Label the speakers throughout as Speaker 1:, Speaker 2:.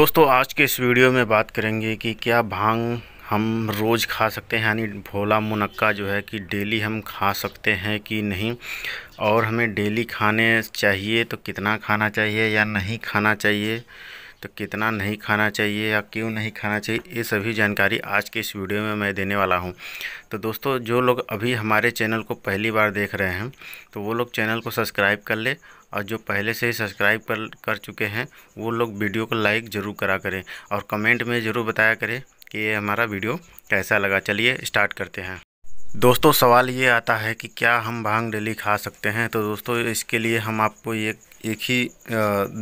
Speaker 1: दोस्तों आज के इस वीडियो में बात करेंगे कि क्या भांग हम रोज़ खा सकते हैं यानी भोला मुनक्का जो है कि डेली हम खा सकते हैं कि नहीं और हमें डेली खाने चाहिए तो कितना खाना चाहिए या नहीं खाना चाहिए तो कितना नहीं खाना चाहिए या क्यों नहीं खाना चाहिए ये सभी जानकारी आज के इस वीडियो में मैं देने वाला हूं तो दोस्तों जो लोग अभी हमारे चैनल को पहली बार देख रहे हैं तो वो लोग चैनल को सब्सक्राइब कर ले और जो पहले से ही सब्सक्राइब कर कर चुके हैं वो लोग वीडियो को लाइक ज़रूर करा करें और कमेंट में ज़रूर बताया करें कि ये हमारा वीडियो कैसा लगा चलिए स्टार्ट करते हैं दोस्तों सवाल ये आता है कि क्या हम भांग डेली खा सकते हैं तो दोस्तों इसके लिए हम आपको एक एक ही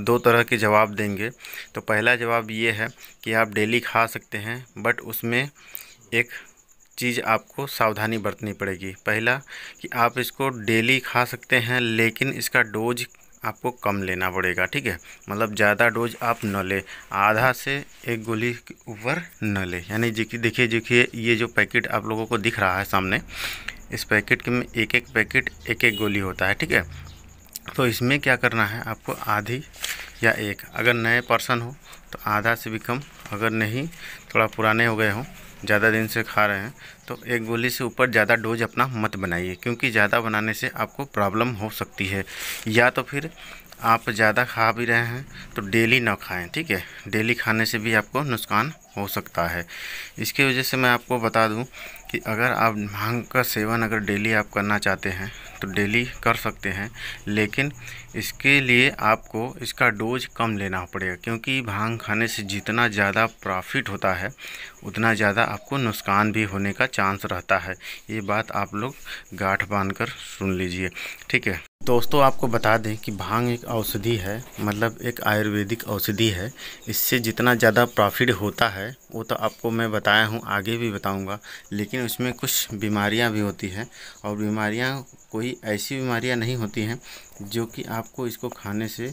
Speaker 1: दो तरह के जवाब देंगे तो पहला जवाब ये है कि आप डेली खा सकते हैं बट उसमें एक चीज़ आपको सावधानी बरतनी पड़ेगी पहला कि आप इसको डेली खा सकते हैं लेकिन इसका डोज आपको कम लेना पड़ेगा ठीक है मतलब ज़्यादा डोज आप न ले आधा से एक गोली के ऊपर न ले यानी देखिए देखिए ये जो पैकेट आप लोगों को दिख रहा है सामने इस पैकेट के में एक एक पैकेट एक एक गोली होता है ठीक है तो इसमें क्या करना है आपको आधी या एक अगर नए पर्सन हो तो आधा से भी कम अगर नहीं थोड़ा पुराने हो गए हों ज़्यादा दिन से खा रहे हैं तो एक गोली से ऊपर ज़्यादा डोज अपना मत बनाइए क्योंकि ज़्यादा बनाने से आपको प्रॉब्लम हो सकती है या तो फिर आप ज़्यादा खा भी रहे हैं तो डेली ना खाएं ठीक है डेली खाने से भी आपको नुकसान हो सकता है इसकी वजह से मैं आपको बता दूं कि अगर आप भांग का सेवन अगर डेली आप करना चाहते हैं तो डेली कर सकते हैं लेकिन इसके लिए आपको इसका डोज कम लेना पड़ेगा क्योंकि भांग खाने से जितना ज़्यादा प्रॉफिट होता है उतना ज़्यादा आपको नुकसान भी होने का चांस रहता है ये बात आप लोग गाठ बांध कर सुन लीजिए ठीक है दोस्तों आपको बता दें कि भांग एक औषधि है मतलब एक आयुर्वेदिक औषधि है इससे जितना ज़्यादा प्रॉफिट होता है वो तो आपको मैं बताया हूँ आगे भी बताऊँगा लेकिन उसमें कुछ बीमारियाँ भी होती हैं और बीमारियाँ कोई ऐसी बीमारियाँ नहीं होती हैं जो कि आपको इसको खाने से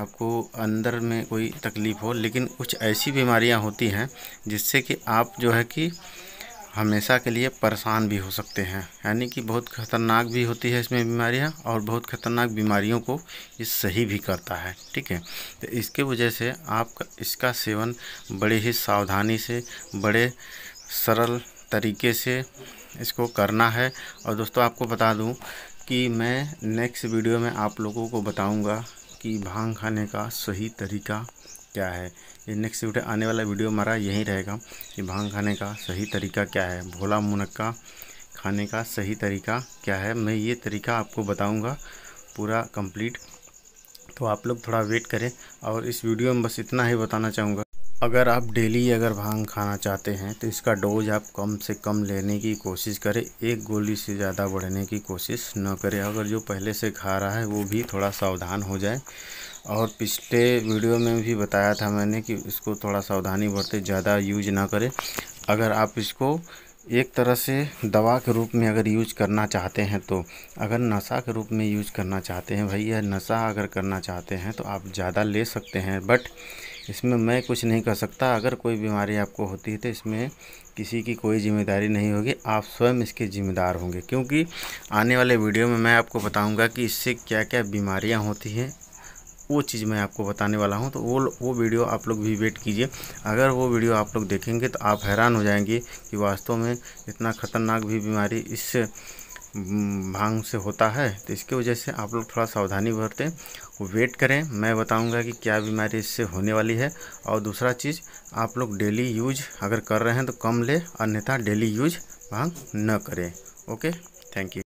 Speaker 1: आपको अंदर में कोई तकलीफ़ हो लेकिन कुछ ऐसी बीमारियाँ होती हैं जिससे कि आप जो है कि हमेशा के लिए परेशान भी हो सकते हैं यानी कि बहुत ख़तरनाक भी होती है इसमें बीमारियाँ और बहुत ख़तरनाक बीमारियों को ये सही भी करता है ठीक है तो इसके वजह से आप इसका सेवन बड़े ही सावधानी से बड़े सरल तरीके से इसको करना है और दोस्तों आपको बता दूं कि मैं नेक्स्ट वीडियो में आप लोगों को बताऊँगा कि भांग खाने का सही तरीका क्या है ये नेक्स्ट वीडियो आने वाला वीडियो हमारा यही रहेगा कि भांग खाने का सही तरीका क्या है भोला मुनक्का खाने का सही तरीका क्या है मैं ये तरीका आपको बताऊंगा पूरा कंप्लीट तो आप लोग थोड़ा वेट करें और इस वीडियो में बस इतना ही बताना चाहूँगा अगर आप डेली अगर भांग खाना चाहते हैं तो इसका डोज आप कम से कम लेने की कोशिश करें एक गोली से ज़्यादा बढ़ने की कोशिश न करें अगर जो पहले से खा रहा है वो भी थोड़ा सावधान हो जाए और पिछले वीडियो में भी बताया था मैंने कि इसको थोड़ा सावधानी बरते ज़्यादा यूज ना करें अगर आप इसको एक तरह से दवा के रूप में अगर यूज करना चाहते हैं तो अगर नशा के रूप में यूज करना चाहते हैं भाई नशा अगर करना चाहते हैं तो आप ज़्यादा ले सकते हैं बट इसमें मैं कुछ नहीं कर सकता अगर कोई बीमारी आपको होती है तो इसमें किसी की कोई जिम्मेदारी नहीं होगी आप स्वयं इसके ज़िम्मेदार होंगे क्योंकि आने वाले वीडियो में मैं आपको बताऊंगा कि इससे क्या क्या बीमारियां होती हैं वो चीज़ मैं आपको बताने वाला हूँ तो वो वो वीडियो आप लोग भी वेट कीजिए अगर वो वीडियो आप लोग देखेंगे तो आप हैरान हो जाएंगे कि वास्तव में इतना ख़तरनाक भी बीमारी इस हम्म, भांग से होता है तो इसके वजह से आप लोग थोड़ा सावधानी बरतें वेट करें मैं बताऊंगा कि क्या बीमारी इससे होने वाली है और दूसरा चीज़ आप लोग डेली यूज अगर कर रहे हैं तो कम लें अन्यथा डेली यूज भांग न करें ओके थैंक यू